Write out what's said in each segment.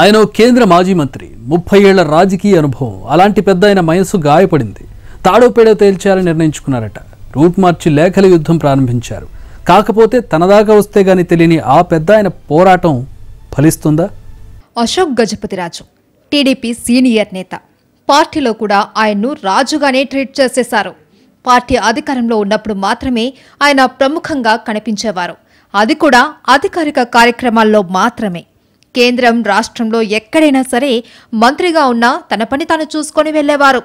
ఆయన కేంద్ర మాజీ మంత్రి ముప్పై ఏళ్ల రాజకీయ అనుభవం అలాంటి పెద్ద ఆయన మనసు గాయపడింది తాడోపేడో తేల్చాలని నిర్ణయించుకున్నారట రూట్ మార్చి లేఖల యుద్ధం ప్రారంభించారు కాకపోతే తనదాకా వస్తే గాని తెలియని ఆ పెద్ద ఆయన పోరాటం ఫలిస్తుందా అశోక్ గజపతిరాజు టీడీపీ సీనియర్ నేత పార్టీలో కూడా ఆయన్ను రాజుగానే ట్రీట్ చేసేశారు పార్టీ అధికారంలో ఉన్నప్పుడు మాత్రమే ఆయన ప్రముఖంగా కనిపించేవారు అది కూడా అధికారిక కార్యక్రమాల్లో మాత్రమే కేంద్రం రాష్ట్రంలో ఎక్కడైనా సరే మంత్రిగా ఉన్నా తన పని తాను చూసుకొని వెళ్లేవారు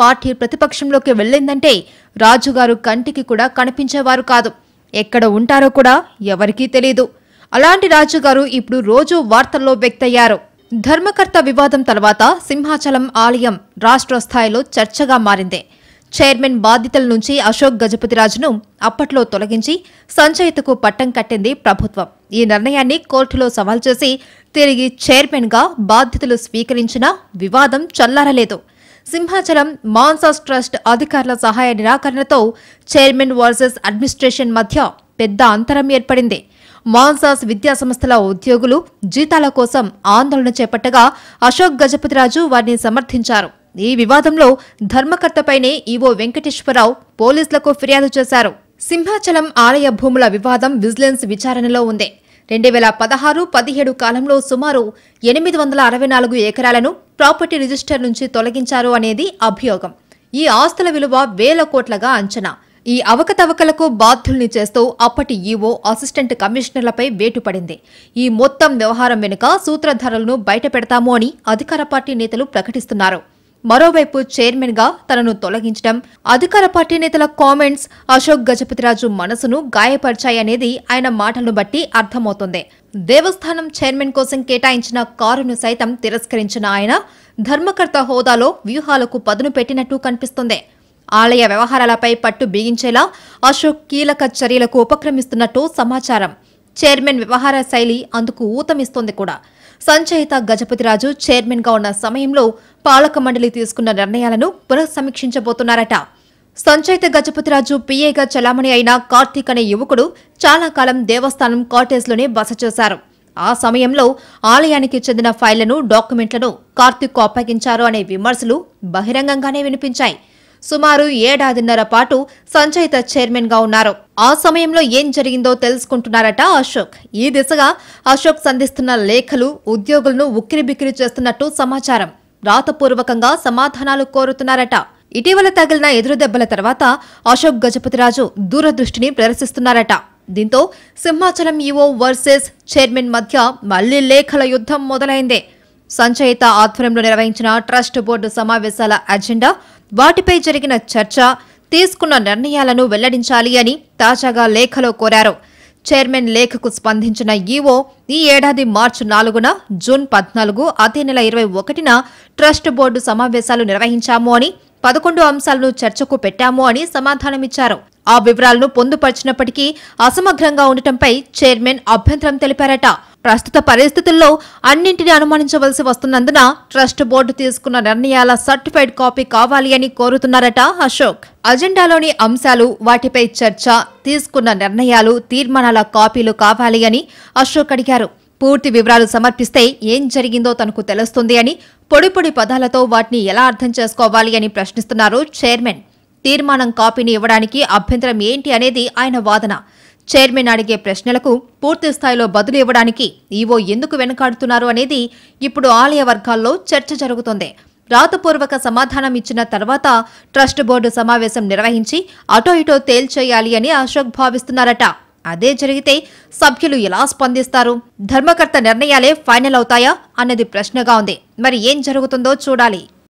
పార్టీ ప్రతిపక్షంలోకి వెళ్ళిందంటే రాజుగారు కంటికి కూడా కనిపించేవారు కాదు ఎక్కడ ఉంటారో కూడా ఎవరికీ తెలీదు అలాంటి రాజుగారు ఇప్పుడు రోజూ వార్తల్లో వ్యక్తయ్యారు ధర్మకర్త వివాదం తర్వాత సింహాచలం ఆలయం రాష్ట్ర స్థాయిలో చర్చగా మారింది చైర్మన్ బాధ్యతల నుంచి అశోక్ గజపతిరాజును అప్పట్లో తొలగించి సంచయితకు పట్టం కట్టింది ప్రభుత్వం ఈ నిర్ణయాన్ని కోర్టులో సవాల్ చేసి తిరిగి చైర్మన్గా బాధ్యతలు స్వీకరించినా వివాదం చల్లారలేదు సింహాచలం మాన్సాస్ ట్రస్ట్ అధికారుల సహాయ నిరాకరణతో చైర్మన్ వర్సెస్ అడ్మినిస్ట్రేషన్ మధ్య పెద్ద అంతరం ఏర్పడింది మాన్సాస్ విద్యా సంస్థల ఉద్యోగులు జీతాల కోసం ఆందోళన చేపట్టగా అశోక్ గజపతిరాజు వారిని సమర్థించారు ఈ వివాదంలో ధర్మకర్తపైనే ఈవో వెంకటేశ్వరరావు పోలీసులకు ఫిర్యాదు చేశారు సింహాచలం ఆలయ భూముల వివాదం విజిలెన్స్ విచారణలో ఉంది రెండు వేల పదహారు పదిహేడు కాలంలో సుమారు ఎనిమిది వందల అరవై నాలుగు ఎకరాలను ప్రాపర్టీ రిజిస్టర్ నుంచి తొలగించారు అనేది అభియోగం ఈ ఆస్తుల విలువ వేల కోట్లగా అంచనా ఈ అవకతవకలకు బాధ్యుల్ని చేస్తూ అప్పటి ఈవో అసిస్టెంట్ కమిషనర్లపై వేటుపడింది ఈ మొత్తం వ్యవహారం వెనుక సూత్రధారలను బయట పెడతాము అని అధికార పార్టీ నేతలు ప్రకటిస్తున్నారు మరోవైపు చైర్మన్ గా తనను తొలగించడం అధికార పార్టీ నేతల కామెంట్స్ అశోక్ గజపతిరాజు మనసును గాయపరిచాయనేది ఆయన మాటలను బట్టి అర్థమవుతుంది దేవస్థానం చైర్మన్ కోసం కేటాయించిన కారును సైతం తిరస్కరించిన ఆయన ధర్మకర్త హోదాలో వ్యూహాలకు పదును పెట్టినట్టు కనిపిస్తుంది ఆలయ వ్యవహారాలపై పట్టు బిగించేలా అశోక్ కీలక చర్యలకు ఉపక్రమిస్తున్నట్టు సమాచారం చైర్మన్ వ్యవహార శైలి అందుకు ఊతమిస్తోంది కూడా సంచయిత గజపతిరాజు చైర్మన్గా ఉన్న సమయంలో పాలక మండలి తీసుకున్న నిర్ణయాలను పునఃసమీక్షించబోతున్నారట సంచయిత గజపతిరాజు పీఏగా చలామణి అయిన కార్తీక్ అనే యువకుడు చాలా కాలం దేవస్థానం కాటేజ్లోనే బస చేశారు ఆ సమయంలో ఆలయానికి చెందిన ఫైళ్లను డాక్యుమెంట్లను కార్తీక్ అప్పగించారు అనే విమర్శలు బహిరంగంగానే వినిపించాయి సుమారు ఏడాదిన్నర పాటు సంచయిత చైర్మన్గా ఉన్నారు ఆ సమయంలో ఏం జరిగిందో తెలుసుకుంటున్నారట అశోక్ ఈ దిశగా అశోక్ సంధిస్తున్న లేఖలు ఉద్యోగులను ఉక్కిరిబిక్కిరి చేస్తున్నట్టు సమాచారం రాతపూర్వకంగా సమాధానాలు కోరుతున్నారట ఇటీవల తగిలిన ఎదురుదెబ్బల తర్వాత అశోక్ గజపతిరాజు దూరదృష్టిని ప్రదర్శిస్తున్నారట దీంతో సింహాచలం ఈవో వర్సెస్ చైర్మన్ మధ్య మళ్లీ లేఖల యుద్ధం మొదలైంది సంచయిత ఆధ్వర్యంలో నిర్వహించిన ట్రస్ట్ బోర్డు సమావేశాల అజెండా వాటిపై జరిగిన చర్చ తీసుకున్న నిర్ణయాలను వెల్లడించాలి అని తాజాగా లేఖలో కోరారు చైర్మన్ లేఖకు స్పందించిన ఈవో ఈ ఏడాది మార్చి నాలుగున జూన్ పద్నాలుగు అదే నెల ఇరవై ఒకటిన ట్రస్ట్ బోర్డు సమావేశాలు నిర్వహించాము అని పదకొండు అంశాలను చర్చకు పెట్టాము అని సమాధానమిచ్చారు ఆ వివరాలను పొందుపరిచినప్పటికీ అసమగ్రంగా ఉండటంపై చైర్మన్ అభ్యంతరం తెలిపారట ప్రస్తుత పరిస్థితుల్లో అన్నింటినీ అనుమానించవలసి వస్తున్నందున ట్రస్ట్ బోర్డు తీసుకున్న నిర్ణయాల సర్టిఫైడ్ కాపీ కావాలి అని కోరుతున్నారట అశోక్ అజెండాలోని అంశాలు వాటిపై చర్చ తీసుకున్న నిర్ణయాలు తీర్మానాల కాపీలు కావాలి అని అశోక్ అడిగారు పూర్తి వివరాలు సమర్పిస్తే ఏం జరిగిందో తనకు తెలుస్తుంది అని పొడిపొడి పదాలతో వాటిని ఎలా అర్థం చేసుకోవాలి అని ప్రశ్నిస్తున్నారు చైర్మన్ తీర్మానం కాపీని ఇవ్వడానికి అభ్యంతరం ఏంటి అనేది ఆయన వాదన చైర్మన్ అడిగే ప్రశ్నలకు పూర్తి స్థాయిలో బదులు ఇవ్వడానికి ఈవో ఎందుకు వెనకాడుతున్నారు అనేది ఇప్పుడు ఆలయ వర్గాల్లో చర్చ జరుగుతోంది రాతపూర్వక సమాధానం ఇచ్చిన తర్వాత ట్రస్ట్ బోర్డు సమావేశం నిర్వహించి అటో ఇటో తేల్చేయాలి అని అశోక్ భావిస్తున్నారట అదే జరిగితే సభ్యులు ఎలా స్పందిస్తారు ధర్మకర్త నిర్ణయాలే ఫైనల్ అవుతాయా అన్నది ప్రశ్నగా ఉంది మరి ఏం జరుగుతుందో చూడాలి